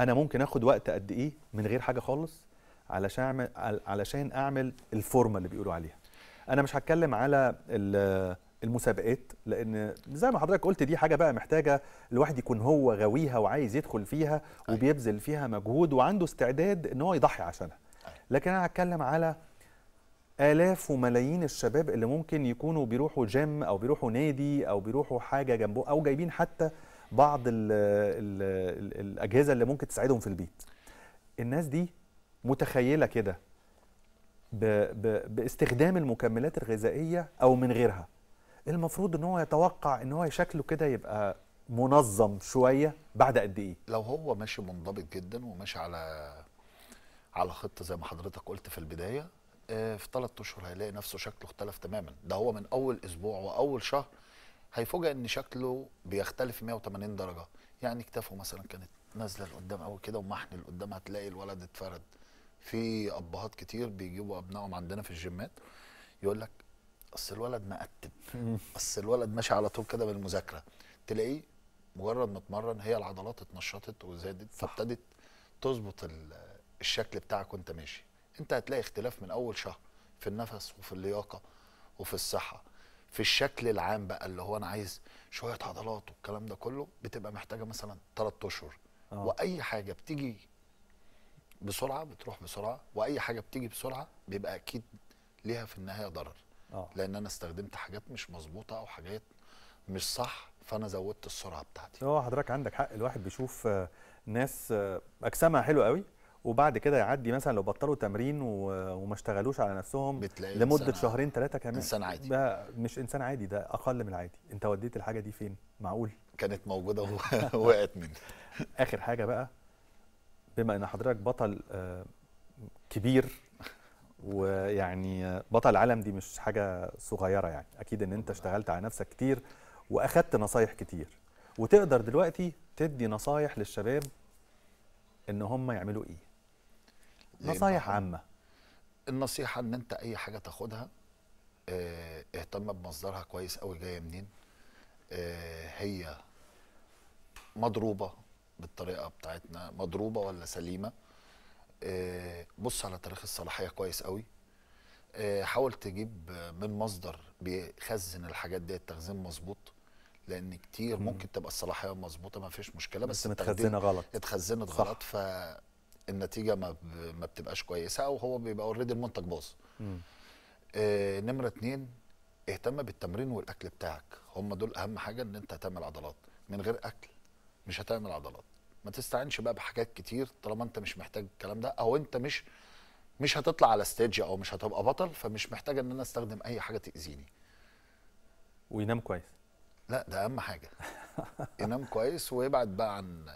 انا ممكن اخد وقت قد ايه من غير حاجه خالص علشان اعمل علشان اعمل الفورمه اللي بيقولوا عليها انا مش هتكلم على المسابقات لان زي ما حضرتك قلت دي حاجه بقى محتاجه الواحد يكون هو غاويها وعايز يدخل فيها أيوة. وبيبذل فيها مجهود وعنده استعداد ان هو يضحي عشانها أيوة. لكن انا هتكلم على آلاف وملايين الشباب اللي ممكن يكونوا بيروحوا جيم أو بيروحوا نادي أو بيروحوا حاجة جنبه أو جايبين حتى بعض ال ال الـ الاجهزه اللي ممكن تساعدهم في البيت الناس دي متخيله كده باستخدام المكملات الغذائيه او من غيرها المفروض ان هو يتوقع ان هو شكله كده يبقى منظم شويه بعد قد ايه لو هو ماشي منضبط جدا وماشي على على خطه زي ما حضرتك قلت في البدايه آه، في ثلاث اشهر هيلاقي نفسه شكله اختلف تماما ده هو من اول اسبوع واول شهر هيفوجئ ان شكله بيختلف 180 درجه يعني كتافه مثلا كانت نازله لقدام قوي كده ومحن لقدام هتلاقي الولد اتفرد في ابهات كتير بيجيبوا ابنائهم عندنا في الجيمات يقول لك اصل الولد مقتب اصل الولد ماشي على طول كده بالمذاكره تلاقيه مجرد ما اتمرن هي العضلات اتنشطت وزادت فابتدت تظبط الشكل بتاعك وانت ماشي انت هتلاقي اختلاف من اول شهر في النفس وفي اللياقه وفي الصحه في الشكل العام بقى اللي هو انا عايز شويه عضلات والكلام ده كله بتبقى محتاجه مثلا ثلاث اشهر آه. واي حاجه بتيجي بسرعه بتروح بسرعه واي حاجه بتيجي بسرعه بيبقى اكيد ليها في النهايه ضرر أوه. لان انا استخدمت حاجات مش مظبوطه او حاجات مش صح فانا زودت السرعه بتاعتي اه حضرتك عندك حق الواحد بيشوف ناس اجسامها حلوه قوي وبعد كده يعدي مثلا لو بطلوا تمرين وما اشتغلوش على نفسهم لمده شهرين ثلاثه كمان انسان عادي مش انسان عادي ده اقل من العادي انت وديت الحاجه دي فين معقول كانت موجوده ووقعت من اخر حاجه بقى بما ان حضرتك بطل آه، كبير ويعني آه، بطل العالم دي مش حاجه صغيره يعني اكيد ان انت اشتغلت على نفسك كتير واخدت نصايح كتير وتقدر دلوقتي تدي نصايح للشباب ان هم يعملوا ايه نصايح عامه النصيحه ان انت اي حاجه تاخدها اه اهتم بمصدرها كويس قوي جايه منين اه هي مضروبه بالطريقه بتاعتنا مضروبه ولا سليمه اه بص على تاريخ الصلاحيه كويس قوي آه، حاول تجيب من مصدر بيخزن الحاجات دي التخزين مظبوط لان كتير ممكن تبقى الصلاحيه مظبوطه ما فيش مشكله بس متخزنه غلط اتخزنت غلط ف النتيجه ما ما بتبقاش كويسه او هو بيبقى اوريدي المنتج باظ آه نمره اتنين اهتم بالتمرين والاكل بتاعك هم دول اهم حاجه ان انت هتعمل عضلات من غير اكل مش هتعمل عضلات ما تستعنش بقى بحاجات كتير طالما انت مش محتاج الكلام ده او انت مش مش هتطلع على ستيج او مش هتبقى بطل فمش محتاج ان انا استخدم اي حاجه تاذيني وينام كويس لا ده اهم حاجه ينام كويس ويبعد بقى عن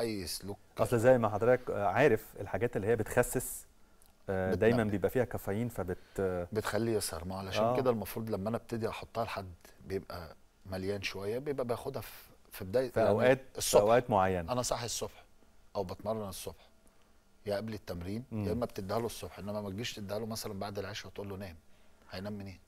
اي سلوك اصل زي ما حضرتك عارف الحاجات اللي هي بتخسس آه، دايما بيبقى فيها كافيين فبت بتخليه يسهر ما علشان آه. كده المفروض لما انا ابتدي احطها لحد بيبقى مليان شويه بيبقى باخدها في في بدايه في يعني اوقات الصبح في اوقات معينه انا صاحي الصبح او بتمرن الصبح يا قبل التمرين يا اما بتديها له الصبح انما ما تجيش تديها له مثلا بعد العشاء وتقول له نام هينام منين؟